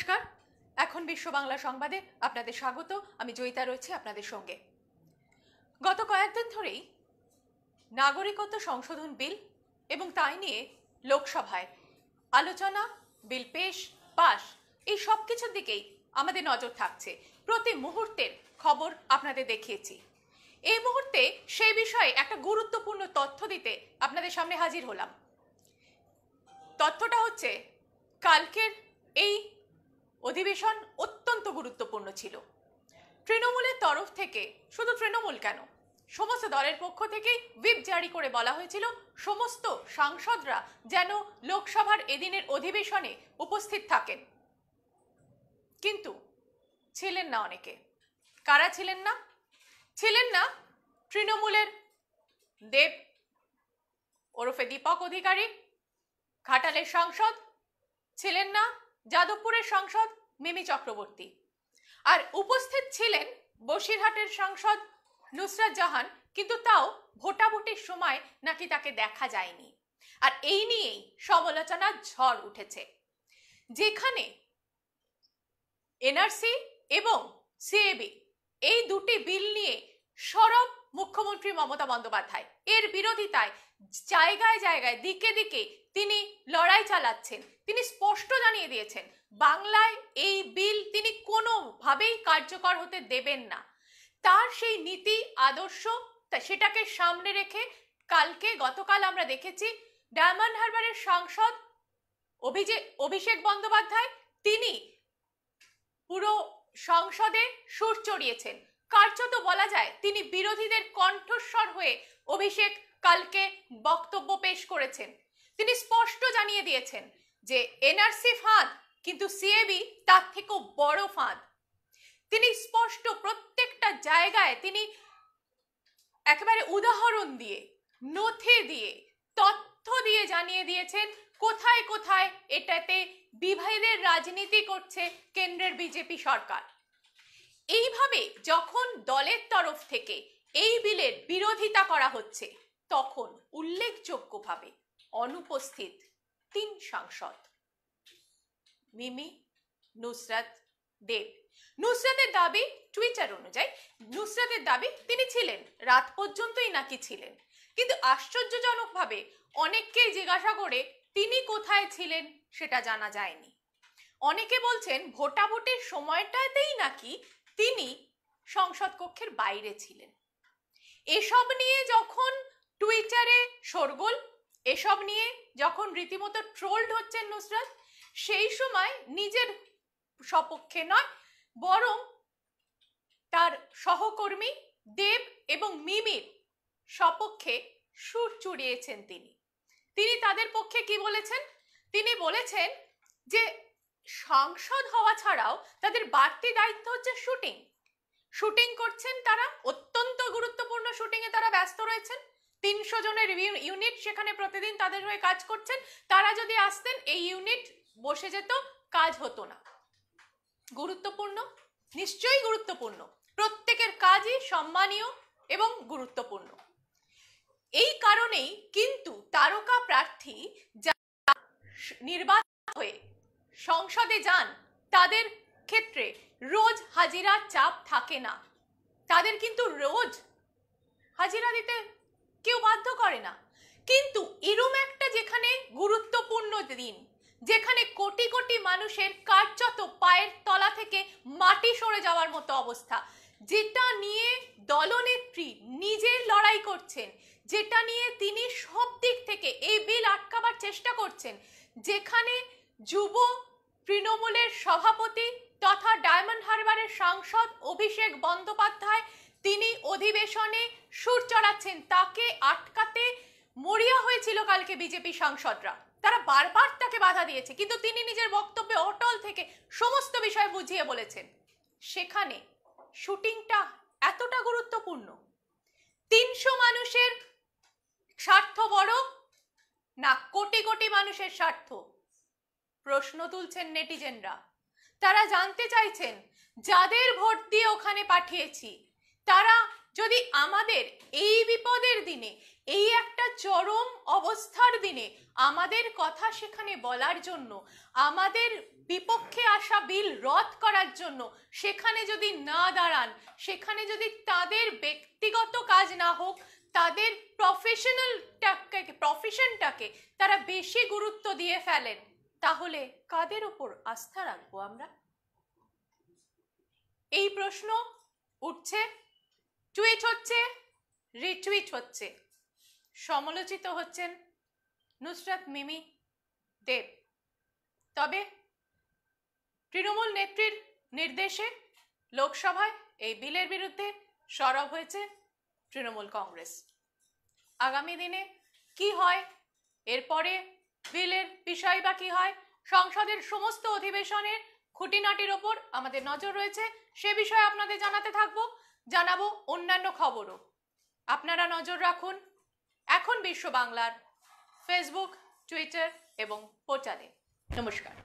নমস্কার এখন বিশ্ব বাংলা সংবাদে আপনাদের স্বাগত আমি জয়িতা রয়েছে আপনাদের সঙ্গে গত কয়েকদিন ধরেই নাগরিকত্ব সংশোধন বিল এবং তাই নিয়ে লোকসভায় আলোচনা বিল পেশ পাশ এই সব কিছুর দিকেই আমাদের নজর থাকছে প্রতি মুহূর্তের খবর আপনাদের দেখিয়েছি এই মুহূর্তে সেই বিষয়ে একটা গুরুত্বপূর্ণ তথ্য দিতে আপনাদের সামনে হাজির হলাম তথ্যটা হচ্ছে কালকের এই অধিবেশন অত্যন্ত গুরুত্বপূর্ণ ছিল তৃণমূলের তরফ থেকে শুধু তৃণমূল কেন সমস্ত দলের পক্ষ থেকে হুইপ জারি করে বলা হয়েছিল সমস্ত সাংসদরা যেন লোকসভার এদিনের অধিবেশনে উপস্থিত থাকেন কিন্তু ছিলেন না অনেকে কারা ছিলেন না ছিলেন না তৃণমূলের দেব ওরফে দীপক অধিকারী ঘাটালের সাংসদ ছিলেন না যাদবপুরের সাংসদ মিমি চক্রবর্তী আর উপস্থিত ছিলেন বসিরহাটের সাংসদ নুসরাত জাহান কিন্তু তাও ভোটাভুটির সময় নাকি তাকে দেখা যায়নি আর এই নিয়েই সমালোচনার ঝড় উঠেছে যেখানে এনআরসি এবং সিএবি এই দুটি বিল নিয়ে সরব মুখ্যমন্ত্রী মমতা বন্দ্যোপাধ্যায় এর বিরোধিতায় জায়গায় জায়গায় দিকে দিকে তিনি লড়াই চালাচ্ছেন তিনি স্পষ্ট জানিয়ে দিয়েছেন বাংলায় এই বিল তিনি কোনোভাবেই কার্যকর হতে দেবেন না তার সেই নীতি আদর্শ সেটাকে সামনে রেখে কালকে গতকাল আমরা দেখেছি ডায়মন্ড হারবারের সাংসদ অভিজে অভিষেক বন্দ্যোপাধ্যায় তিনি পুরো সংসদে সুর চড়িয়েছেন কার্যত বলা যায় তিনি বিরোধীদের কণ্ঠস্বর হয়ে অভিষেক কালকে বক্তব্য পেশ করেছেন তিনি স্পষ্ট জানিয়ে দিয়েছেন যে এনআরসি ফাঁদ কিন্তু সিএবি তার থেকেও বড় ফাঁদ তিনি স্পষ্ট প্রত্যেকটা জায়গায় তিনি একেবারে উদাহরণ দিয়ে নথি দিয়ে তথ্য দিয়ে জানিয়ে দিয়েছেন কোথায় কোথায় এটাতে বিভেদের রাজনীতি করছে কেন্দ্রের বিজেপি সরকার এইভাবে যখন দলের তরফ থেকে এই বিলের বিরোধিতা করা হচ্ছে তখন উল্লেখযোগ্যভাবে অনুপস্থিত তিন সাংসদ মিমি নুসরাত দেব নুসরাতের দাবি টুইটার অনুযায়ী নুসরাতের দাবি তিনি ছিলেন রাত পর্যন্তই নাকি ছিলেন কিন্তু আশ্চর্যজনকভাবে অনেককেই জিজ্ঞাসা করে তিনি কোথায় ছিলেন সেটা জানা যায়নি অনেকে বলছেন ভোটাভুটির সময়টাতেই নাকি তিনি সংসদ কক্ষের বাইরে ছিলেন এসব নিয়ে যখন টুইটারে শোরগোল এসব নিয়ে যখন রীতিমতো ট্রোলড হচ্ছেন নুসরাত সেই সময় নিজের সপক্ষে নয় বরং তার সহকর্মী দেব এবং মিমির সপক্ষে সুর চুড়িয়েছেন তিনি তিনি তাদের পক্ষে কি বলেছেন তিনি বলেছেন যে সংসদ হওয়া ছাড়াও তাদের বাড়তি দায়িত্ব হচ্ছে শুটিং শুটিং করছেন তারা অত্যন্ত গুরুত্বপূর্ণ শুটিংয়ে তারা ব্যস্ত রয়েছেন তিনশো জনের ইউনিট সেখানে প্রতিদিন তাদের হয়ে কাজ করছেন তারা যদি আসতেন এই ইউনিট বসে যেত কাজ হতো না গুরুত্বপূর্ণ নিশ্চয়ই গুরুত্বপূর্ণ প্রত্যেকের কাজই সম্মানীয় এবং গুরুত্বপূর্ণ এই কারণেই কিন্তু তারকা প্রার্থী যারা নির্বাচন হয়ে সংসদে যান তাদের ক্ষেত্রে রোজ হাজিরা চাপ থাকে না তাদের কিন্তু রোজ হাজিরা দিতে কেউ বাধ্য করে না কিন্তু এরম একটা যেখানে গুরুত্বপূর্ণ দিন যেখানে কোটি কোটি মানুষের কার্যত পায়ের তলা থেকে মাটি সরে যাওয়ার মতো অবস্থা যেটা নিয়ে দলনেত্রী নিজে লড়াই করছেন যেটা নিয়ে তিনি সব দিক থেকে এই বিল আটকাবার চেষ্টা করছেন যেখানে যুব তৃণমূলের সভাপতি তথা ডায়মন্ড হারবারের সাংসদ অভিষেক বন্দ্যোপাধ্যায় তিনি অধিবেশনে সুর চড়াচ্ছেন তাকে আটকাতে মরিয়া হয়েছিল কালকে বিজেপি সাংসদরা তারা বারবার তাকে বাধা দিয়েছে কিন্তু তিনি নিজের বক্তব্যে অটল থেকে সমস্ত বিষয় বুঝিয়ে বলেছেন সেখানে শুটিংটা এতটা গুরুত্বপূর্ণ তিনশো মানুষের স্বার্থ বড় না কোটি কোটি মানুষের স্বার্থ প্রশ্ন তুলছেন নেটিজেনরা তারা জানতে চাইছেন যাদের ভোট দিয়ে ওখানে পাঠিয়েছি তারা যদি আমাদের এই বিপদের দিনে এই একটা চরম অবস্থার দিনে আমাদের কথা সেখানে বলার জন্য আমাদের বিপক্ষে আসা বিল রদ করার জন্য সেখানে যদি না দাঁড়ান সেখানে যদি তাদের ব্যক্তিগত কাজ না হোক তাদের প্রফেশনালটাকে প্রফেশনটাকে তারা বেশি গুরুত্ব দিয়ে ফেলেন তাহলে কাদের ওপর আস্থা রাখবো আমরা এই প্রশ্ন উঠছে টুইট হচ্ছে রিটুইট হচ্ছে সমালোচিত হচ্ছেন নুসরাত মিমি দেব তবে তৃণমূল নেত্রীর নির্দেশে লোকসভায় এই বিলের বিরুদ্ধে সরব হয়েছে তৃণমূল কংগ্রেস আগামী দিনে কি হয় এরপরে বিলের বিষয় বা কি হয় সংসদের সমস্ত অধিবেশনের খুঁটিনাটির ওপর আমাদের নজর রয়েছে সে বিষয়ে আপনাদের জানাতে থাকবো জানাবো অন্যান্য খবরও আপনারা নজর রাখুন এখন বিশ্ব বাংলার ফেসবুক টুইটার এবং পোর্টালে নমস্কার